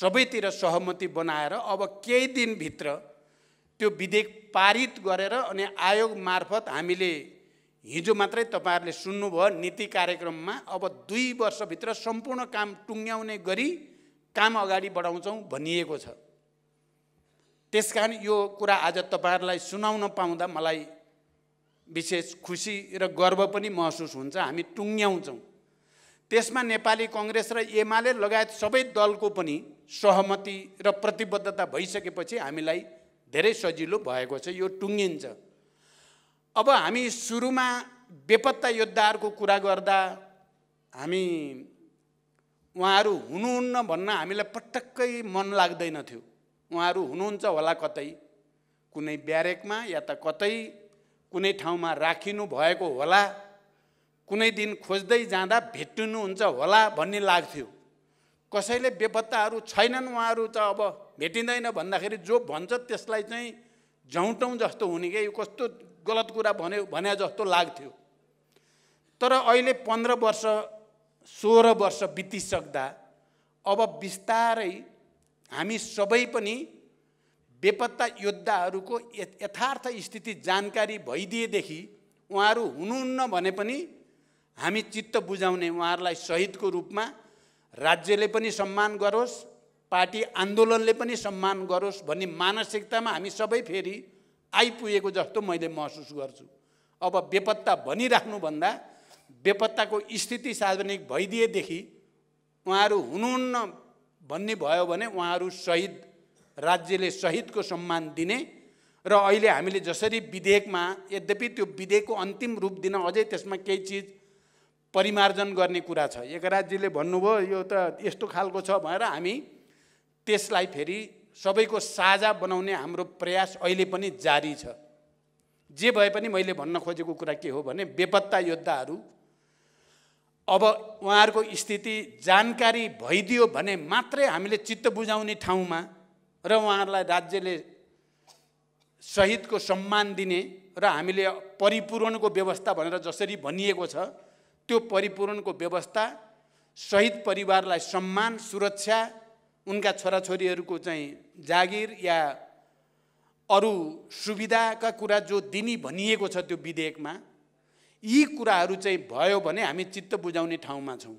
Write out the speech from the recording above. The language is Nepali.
सबैतिर सहमति बनाएर अब केही दिनभित्र त्यो विधेयक पारित गरेर अनि आयोग मार्फत हामीले हिजो मात्रै तपाईँहरूले सुन्नुभयो नीति कार्यक्रममा अब दुई वर्षभित्र सम्पूर्ण काम टुङ्ग्याउने गरी काम अगाडि बढाउँछौँ भनिएको छ त्यस कारण यो कुरा आज तपाईँहरूलाई सुनाउन पाउँदा मलाई विशेष खुसी र गर्व पनि महसुस हुन्छ हामी टुङ्ग्याउँछौँ त्यसमा नेपाली कङ्ग्रेस र एमाले लगायत सबै दलको पनि सहमति र प्रतिबद्धता भइसकेपछि हामीलाई धेरै सजिलो भएको छ यो टुङ्गिन्छ अब हामी सुरुमा बेपत्ता योद्धाहरूको कुरा गर्दा हामी उहाँहरू हुनुहुन्न भन्न हामीलाई पटक्कै मन लाग्दैन थियो उहाँहरू हुनुहुन्छ होला कतै कुनै ब्यारेकमा या त कतै कुनै ठाउँमा राखिनु भएको होला कुनै दिन खोज्दै जाँदा भेटिनुहुन्छ होला भन्ने लाग्थ्यो कसैले बेपत्ताहरू छैनन् उहाँहरू त अब भेटिँदैन भन्दाखेरि जो भन्छ त्यसलाई चाहिँ झौटौँ जस्तो हुने क्या यो कस्तो गलत कुरा भन्यो भने जस्तो लाग्थ्यो तर अहिले पन्ध्र वर्ष सोह्र वर्ष बितिसक्दा अब बिस्तारै हामी सबै पनि बेपत्ता योद्धाहरूको यथार्थ स्थिति जानकारी भइदिएदेखि उहाँहरू हुनुहुन्न भने पनि हामी चित्त बुझाउने उहाँहरूलाई शहीदको रूपमा राज्यले पनि सम्मान गरोस् पार्टी आन्दोलनले पनि सम्मान गरोस् भन्ने मानसिकतामा हामी सबै फेरि आइपुगेको जस्तो मैले महसुस गर्छु अब बेपत्ता भनिराख्नुभन्दा बेपत्ताको स्थिति सार्वजनिक भइदिएदेखि उहाँहरू हुनुहुन्न भन्ने भयो भने उहाँहरू शहीद राज्यले शहीदको सम्मान दिने र अहिले हामीले जसरी विधेयकमा यद्यपि त्यो विधेयकको अन्तिम रूप दिन अझै त्यसमा केही चिज परिमार्जन गर्ने कुरा छ एकराज्यले भन्नुभयो यो त यस्तो खालको छ भनेर हामी त्यसलाई फेरि सबैको साझा बनाउने हाम्रो प्रयास अहिले पनि जारी छ जे भए पनि मैले भन्न खोजेको कुरा के हो भने बेपत्ता योद्धाहरू अब उहाँहरूको स्थिति जानकारी भइदियो भने मात्रै हामीले चित्त बुझाउने ठाउँमा र उहाँहरूलाई राज्यले सहितको सम्मान दिने र हामीले परिपूरणको व्यवस्था भनेर जसरी भनिएको छ त्यो परिपूरणको व्यवस्था शहीद परिवारलाई सम्मान सुरक्षा उनका छोराछोरीहरूको चाहिँ जागिर या अरू सुविधाका कुरा जो दिने भनिएको छ त्यो विधेयकमा यी कुराहरू चाहिँ भयो भने हामी चित्त बुझाउने ठाउँमा छौँ